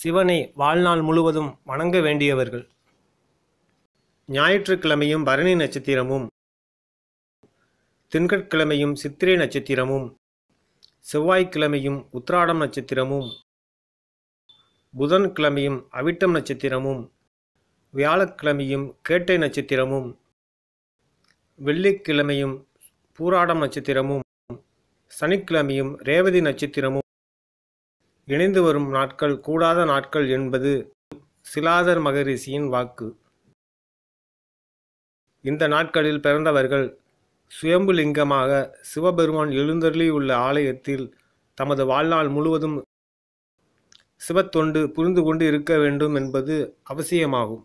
சிவனை வாழ்நாள் முழுவதும் வணங்க வேண்டியவர்கள் ஞாயிற்றுக்கிழமையும் பரணி நட்சத்திரமும் திங்கட்கிழமையும் சித்திரை நட்சத்திரமும் செவ்வாய்க்கிழமையும் உத்ராடம் நட்சத்திரமும் புதன்கிழமையும் அவிட்டம் நட்சத்திரமும் வியாழக்கிழமையும் கேட்டை நட்சத்திரமும் வெள்ளிக்கிழமையும் பூராடம் நட்சத்திரமும் சனிக்கிழமையும் ரேவதி நட்சத்திரமும் இணைந்து வரும் நாட்கள் கூடாத நாட்கள் என்பது சிலாதர் மகரிஷியின் வாக்கு இந்த நாட்களில் பிறந்தவர்கள் சுயம்புலிங்கமாக சிவபெருமான் எழுந்தருளியுள்ள ஆலயத்தில் தமது வாழ்நாள் முழுவதும் சிவத்தொண்டு புரிந்து கொண்டு இருக்க வேண்டும் என்பது அவசியமாகும்